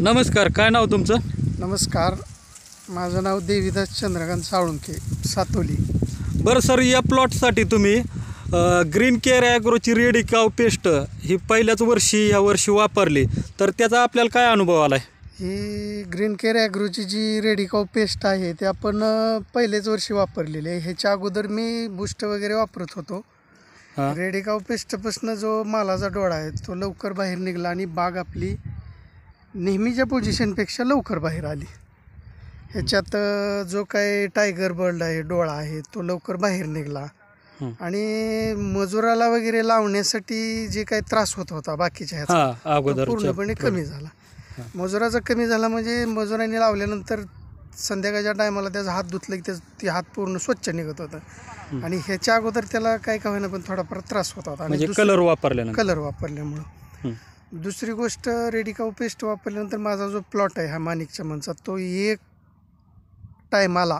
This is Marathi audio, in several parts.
नमस्कार काय नाव तुमचं नमस्कार माझं नाव देवीदास चंद्रकांत साळुंके सातोली बरं सर या प्लॉटसाठी तुम्ही ग्रीन केअर ॲग्रोची रेडी काव पेस्ट ही पहिल्याच वर्षी या वर्षी वापरली तर त्याचा आपल्याला काय अनुभव आला आहे ही ग्रीन केअर ॲग्रोची जी काव पेस्ट आहे ते आपण पहिल्याच वर्षी वापरलेली आहे ह्याच्या अगोदर मी बुस्ट वगैरे वापरत होतो काव पेस्टपासून जो मालाचा डोळा आहे तो लवकर बाहेर निघाला आणि बाग आपली नेहमीच्या पोझिशनपेक्षा लवकर बाहेर आली ह्याच्यात जो काय टायगर बर्ड आहे डोळा आहे तो लवकर बाहेर निघला आणि मजुराला वगैरे लावण्यासाठी जे काही त्रास होत होता बाकीच्या ह्याचा पूर्णपणे कमी झाला मजुराचा कमी झाला म्हणजे मजुराने लावल्यानंतर संध्याकाळच्या टायमाला त्याचा हात धुतलं की ते हात पूर्ण स्वच्छ निघत होता आणि ह्याच्या अगोदर त्याला काय का होईना पण थोडाफार त्रास होत होता कलर वापरल्या कलर वापरल्यामुळं दुसरी गोष्ट रेडिकाऊ पेस्ट वापरल्यानंतर माझा जो प्लॉट आहे हा माणिक चमनचा तो एक टाईम आला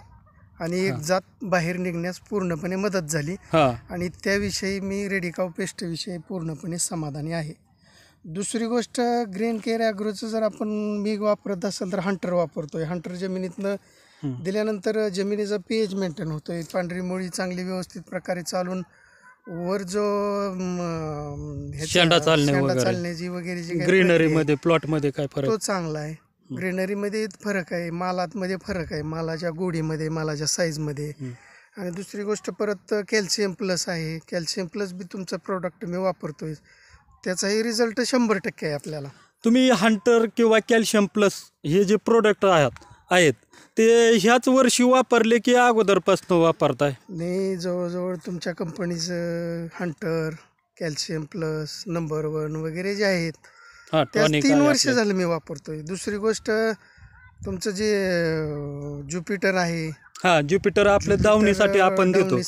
आणि एक जात बाहेर निघण्यास पूर्णपणे मदत झाली आणि त्याविषयी मी रेडिकाव पेस्टविषयी पूर्णपणे समाधानी आहे दुसरी गोष्ट ग्रीन केअर ॲग्रोचं जर आपण मी वापरत असेल तर हंटर वापरतो आहे हंटर जमिनीतनं दिल्यानंतर जमिनीचा पीएच मेंटेन होतो पांढरी मुळी चांगली व्यवस्थित प्रकारे चालून वर जो शेंडा चालण्याची वगैरे जी ग्रीनरी मध्ये प्लॉट मध्ये काय तो चांगला आहे ग्रीनरीमध्ये फरक आहे मध्ये फरक आहे मालाच्या गोडीमध्ये मालाच्या साईजमध्ये आणि दुसरी गोष्ट परत कॅल्शियम प्लस आहे कॅल्शियम प्लस बी तुमचा प्रोडक्ट मी वापरतोय त्याचाही रिझल्ट शंभर टक्के आहे आपल्याला तुम्ही हंटर किंवा कॅल्शियम प्लस हे जे प्रोडक्ट आहात आहेत ते ह्याच वर्षी वापरले की अगोदरपासून वापरताय नाही जवळजवळ तुमच्या कंपनीचं Hunter calcium plus number one वगैरे जे आहेत तीन वर्ष झालं मी वापरतोय दुसरी गोष्ट तुमचं जे ज्युपिटर आहे हा ज्युपिटर आपल्या दावणीसाठी आपण देतो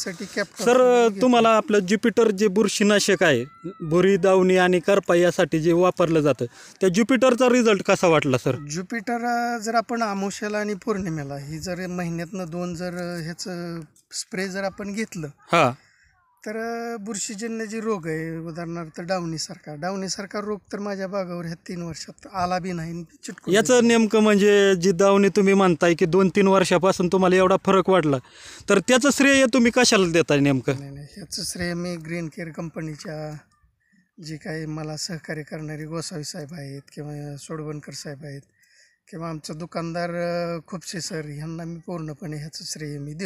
सर तुम्हाला आपलं ज्युपिटर जे बुरशीनाशक आहे बुरी दावणी आणि करपा यासाठी जे वापरलं जातं त्या ज्युपिटरचा रिझल्ट कसा वाटला सर ज्युपिटर जर आपण आमुशाला आणि पौर्णिमेला ही जर महिन्यातनं दोन जर ह्याचं स्प्रे जर आपण घेतलं हा तर बुरशीजन्य जे रोग आहे उदाहरणार्थ डावणीसारखा डावणीसारखा रोग तर माझ्या बागावर ह्या तीन वर्षात आला बी नाही चिटकू याचं नेमकं म्हणजे जी दावणी तुम्ही मानताय की दोन तीन वर्षापासून तुम्हाला एवढा फरक वाढला तर त्याचं श्रेय तुम्ही कशाला देताय नेमकं नाही नाही ह्याचं श्रेय मी ग्रीन केअर कंपनीच्या जे काही मला सहकार्य करणारे गोसावी साहेब आहेत किंवा सोडवणकर साहेब आहेत किंवा आमचं दुकानदार खुपसे सर ह्यांना मी पूर्णपणे ह्याचं श्रेय मी देतो